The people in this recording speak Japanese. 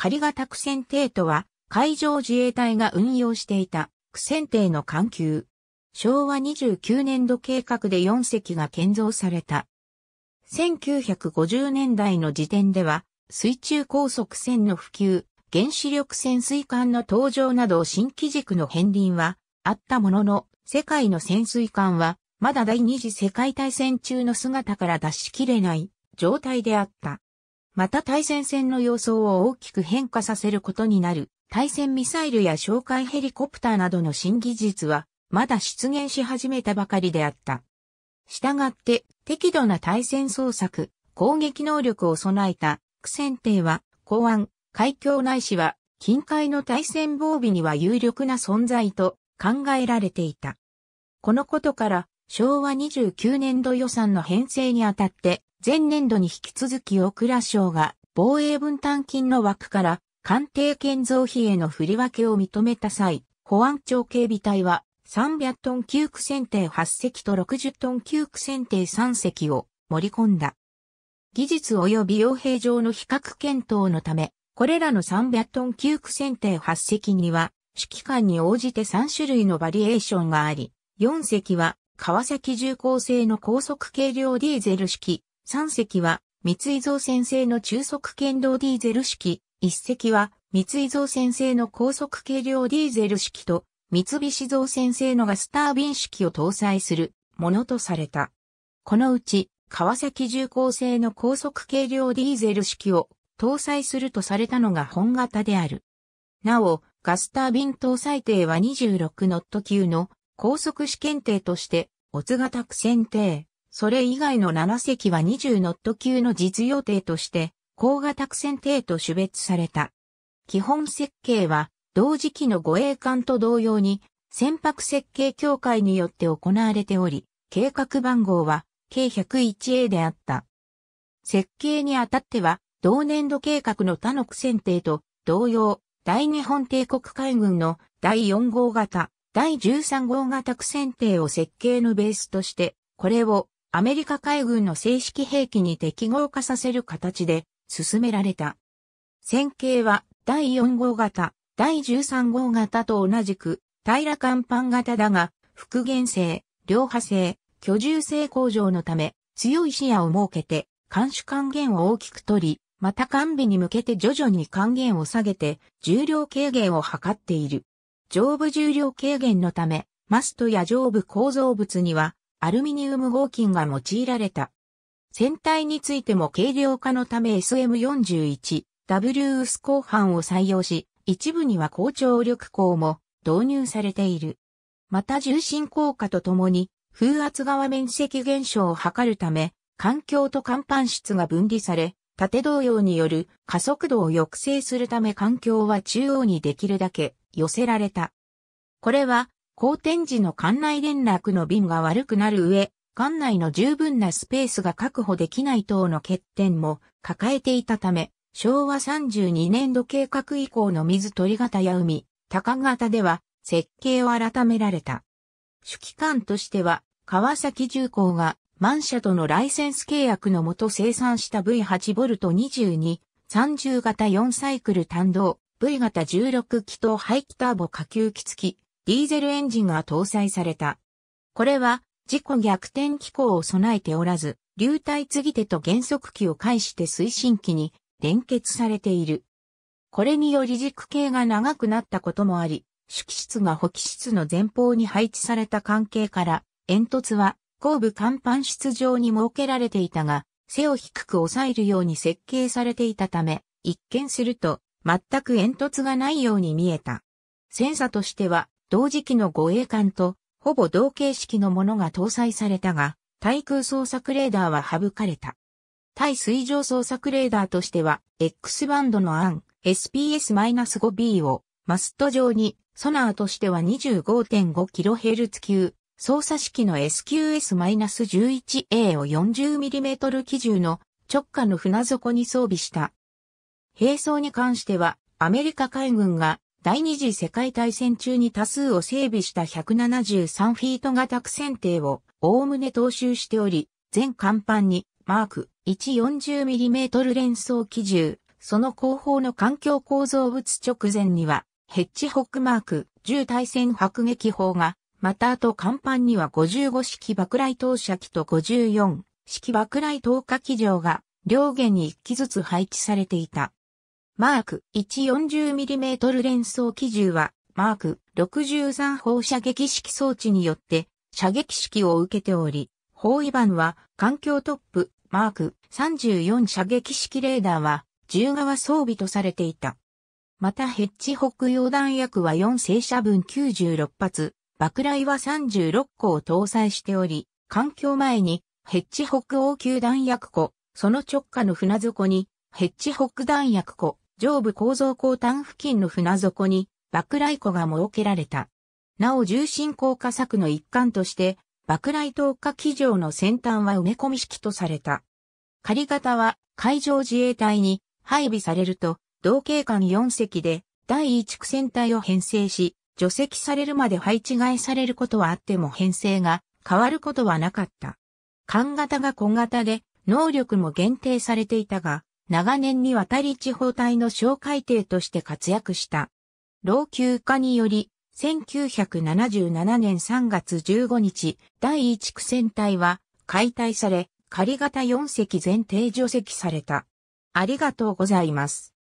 仮型苦戦艇とは、海上自衛隊が運用していた苦戦艇の艦級。昭和29年度計画で4隻が建造された。1950年代の時点では、水中高速船の普及、原子力潜水艦の登場など新機軸の片鱗はあったものの、世界の潜水艦はまだ第二次世界大戦中の姿から出しきれない状態であった。また対戦線の様相を大きく変化させることになる、対戦ミサイルや哨戒ヘリコプターなどの新技術は、まだ出現し始めたばかりであった。したがって、適度な対戦捜索、攻撃能力を備えた、苦戦艇は、港湾、海峡内市は、近海の対戦防備には有力な存在と考えられていた。このことから、昭和29年度予算の編成にあたって、前年度に引き続き大蔵省が防衛分担金の枠から官邸建造費への振り分けを認めた際、保安庁警備隊は300トン級区選定8隻と60トン級区選定3隻を盛り込んだ。技術及び傭兵上の比較検討のため、これらの300トン級区選定8隻には、指揮官に応じて3種類のバリエーションがあり、4隻は川崎重工製の高速軽量ディーゼル式3隻は三井造船製の中速剣道ディーゼル式、1隻は三井造船製の高速軽量ディーゼル式と三菱造船製のガスタービン式を搭載するものとされた。このうち川崎重工製の高速軽量ディーゼル式を搭載するとされたのが本型である。なお、ガスタービン搭載艇は26ノット級の高速試験艇として、オツ型苦戦艇、それ以外の7隻は20ノット級の実用艇として、高型苦戦艇と種別された。基本設計は、同時期の護衛艦と同様に、船舶設計協会によって行われており、計画番号は、計 101A であった。設計にあたっては、同年度計画の他の苦戦艇と、同様、大日本帝国海軍の第4号型、第13号型苦戦艇を設計のベースとして、これをアメリカ海軍の正式兵器に適合化させる形で進められた。戦型は第4号型、第13号型と同じく平甲板型だが復元性、両派性、居住性向上のため強い視野を設けて監視還元を大きく取り、また完備に向けて徐々に還元を下げて重量軽減を図っている。上部重量軽減のため、マストや上部構造物にはアルミニウム合金が用いられた。船体についても軽量化のため SM41、W 薄鋼板を採用し、一部には高張力鋼も導入されている。また重心効果とともに風圧側面積減少を図るため、環境と甲板質が分離され、縦動揺による加速度を抑制するため環境は中央にできるだけ寄せられた。これは好天時の館内連絡の便が悪くなる上、館内の十分なスペースが確保できない等の欠点も抱えていたため、昭和32年度計画以降の水鳥型や海、高型では設計を改められた。主機関としては、川崎重工が満車とのライセンス契約のもと生産した V8 ボルト22、30型4サイクル単動、V 型16気筒排気ターボ下級機付き、ディーゼルエンジンが搭載された。これは、事故逆転機構を備えておらず、流体継ぎ手と減速機を介して推進機に連結されている。これにより軸形が長くなったこともあり、主機室が補機室の前方に配置された関係から、煙突は後部甲板室上に設けられていたが、背を低く抑えるように設計されていたため、一見すると全く煙突がないように見えた。センサとしては同時期の護衛艦とほぼ同形式のものが搭載されたが、対空捜索レーダーは省かれた。対水上捜索レーダーとしては、X バンドの案 SPS-5B をマスト上に、ソナーとしては 25.5kHz 級、操作式の SQS-11A を 40mm 機銃の直下の船底に装備した。並走に関しては、アメリカ海軍が第二次世界大戦中に多数を整備した173フィート型苦戦艇を、おおむね踏襲しており、全甲板に、マーク 140mm 連装機銃、その後方の環境構造物直前には、ヘッジホックマーク10対戦迫撃砲が、またあと甲板には55式爆雷投射機と54式爆雷投下機場が、両舷に1機ずつ配置されていた。マーク 140mm 連装機銃は、マーク63砲射撃式装置によって射撃式を受けており、包囲板は環境トップマーク34射撃式レーダーは銃側装備とされていた。またヘッジ北洋弾薬は4正射分96発、爆雷は36個を搭載しており、環境前にヘッジ北欧級応急弾薬庫、その直下の船底にヘッジ北弾薬庫、上部構造鋼端付近の船底に爆雷庫が設けられた。なお重心降下策の一環として、爆雷投下機場の先端は埋め込み式とされた。仮型は海上自衛隊に配備されると、同警官4隻で第1区船隊を編成し、除籍されるまで配置替えされることはあっても編成が変わることはなかった。艦型が小型で能力も限定されていたが、長年にわたり地方隊の小海艇として活躍した。老朽化により、1977年3月15日、第一区船隊は解体され、仮型4隻前提除籍された。ありがとうございます。